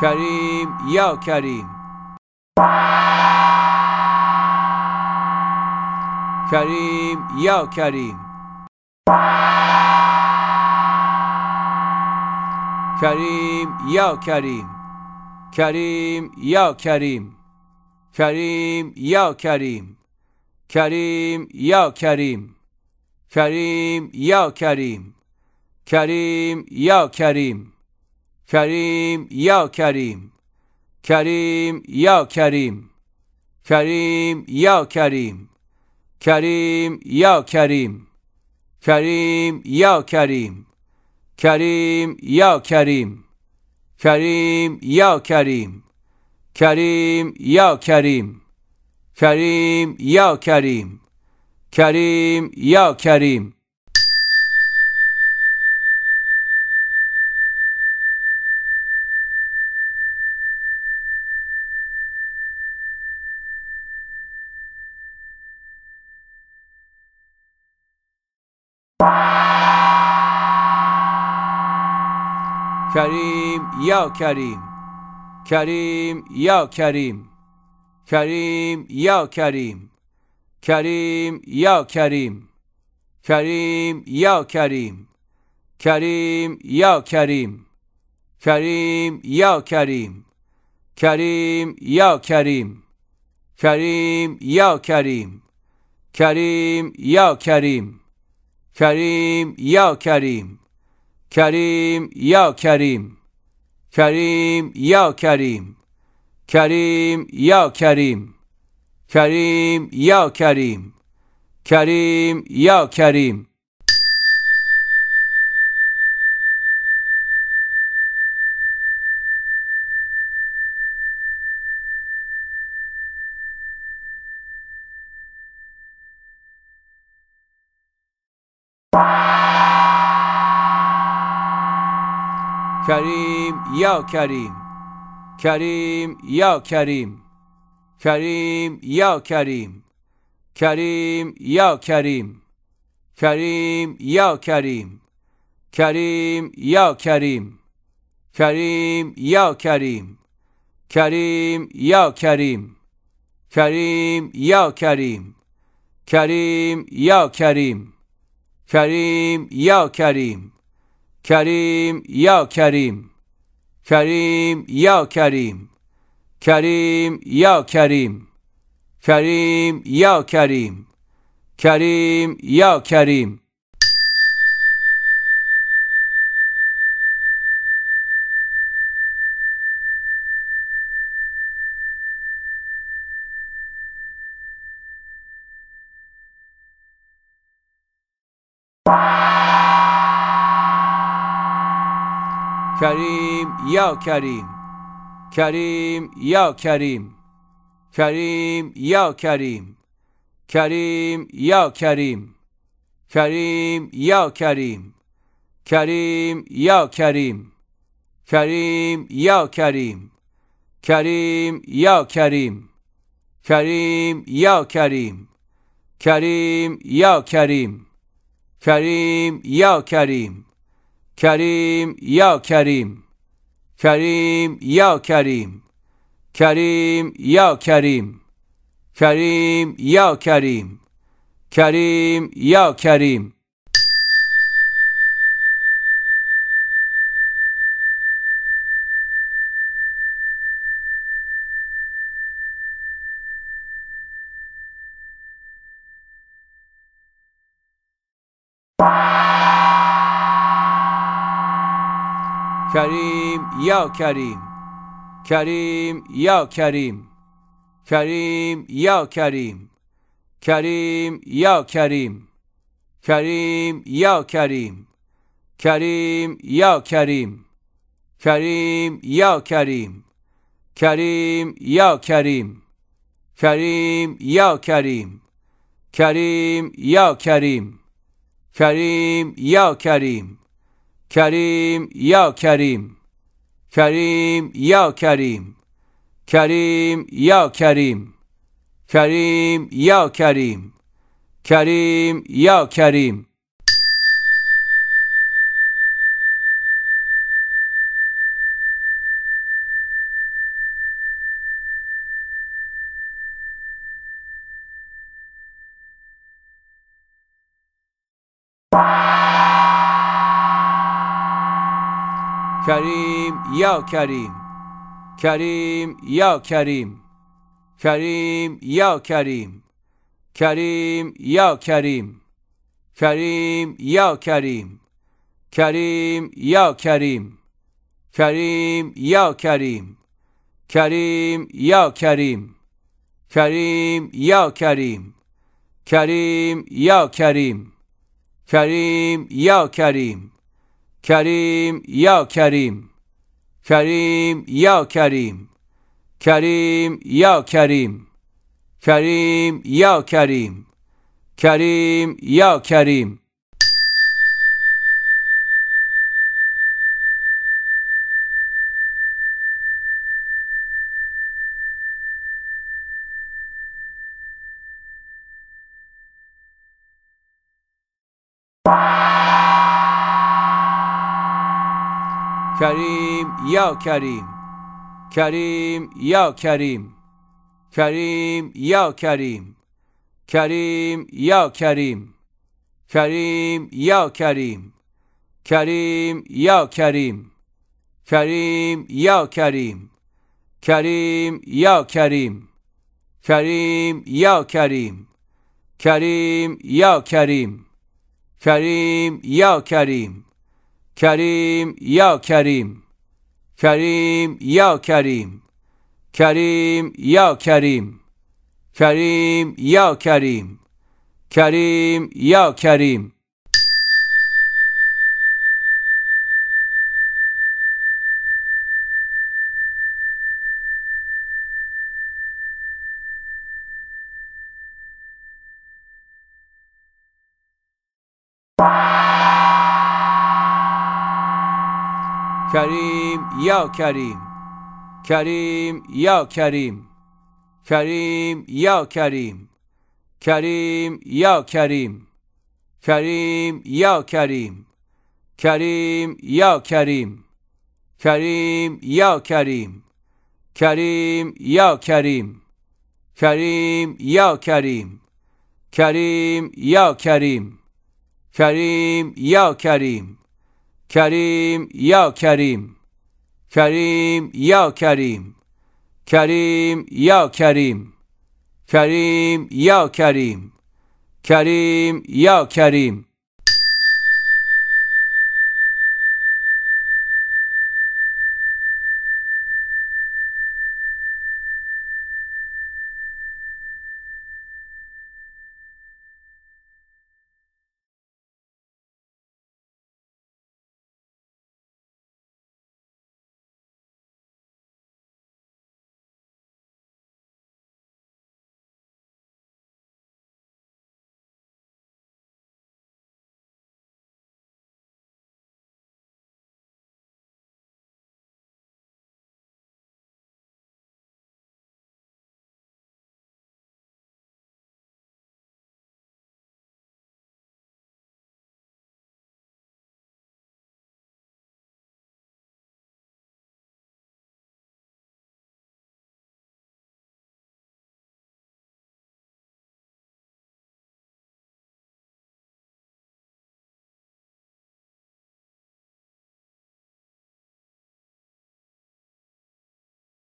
کریم یا کریم کریم یا کریم کریم یا کریم کریم یا کریم کریم یا کریم کریم یا کریم کریم یا کریم کریم یا کریم کریم یا کریم کریم یا کریم کریم یا کریم کریم یا کریم کریم یا کریم کریم یا کریم کریم یا کریم کریم یا کریم کریم یا کریم کریم یا کریم کریم یا کریم کریم یا کریم کریم یا کریم کریم یا کریم کریم یا کریم کریم یا کریم کریم یا کریم کریم یا کریم کریم یا کریم کریم یا کریم کریم یا کریم کریم یا کریم کریم یا کریم کریم یا کریم کریم یا کریم کریم یا کریم کریم یا کریم کریم یا کریم کریم یا کریم کریم یا کریم کریم یا کریم کریم یا کریم کریم یا کریم کریم یا کریم کریم یا کریم کریم یا کریم کریم یا کریم کریم یا کریم کریم یا کریم کریم یا کریم کریم یا کریم کریم یا کریم Bye. کریم یا کریم کریم یا کریم کریم یا کریم کریم یا کریم کریم یا کریم کریم یا کریم کریم یا کریم کریم یا کریم کریم یا کریم کریم یا کریم کریم یا کریم کریم یا کریم کریم یا کریم کریم یا کریم کریم یا کریم کریم یا کریم کریم یا کریم کریم یا کریم کریم یا کریم کریم یا کریم کریم یا کریم کریم یا کریم کریم یا کریم کریم یا کریم کریم یا کریم کریم یا کریم کریم یا کریم کریم یا کریم کریم یا کریم کریم یا کریم کریم یا کریم کریم یا کریم کریم یا کریم کریم یا کریم کریم یا کریم کریم یا کریم کریم یا کریم کریم یا کریم کریم یا کریم کریم یا کریم کریم یا کریم کریم یا کریم کریم یا کریم کریم یا کریم کریم یا کریم کریم یا کریم کریم یا کریم کریم یا کریم کریم یا کریم کریم یا کریم کریم یا کریم کریم یا کریم کریم یا کریم کریم یا کریم کریم یا کریم کریم یا کریم کریم یا کریم کریم یا کریم کریم یا کریم Kerim ya Kerim. Kerim ya Kerim. Kerim ya Kerim. Kerim ya Kerim. Kerim ya Kerim. Wow. کریم یا کریم کریم یا کریم کریم یا کریم کریم یا کریم کریم یا کریم کریم یا کریم کریم یا کریم کریم یا کریم کریم یا کریم کریم یا کریم کریم یا کریم کریم یا کریم کریم یا کریم کریم یا کریم کریم یا کریم کریم یا کریم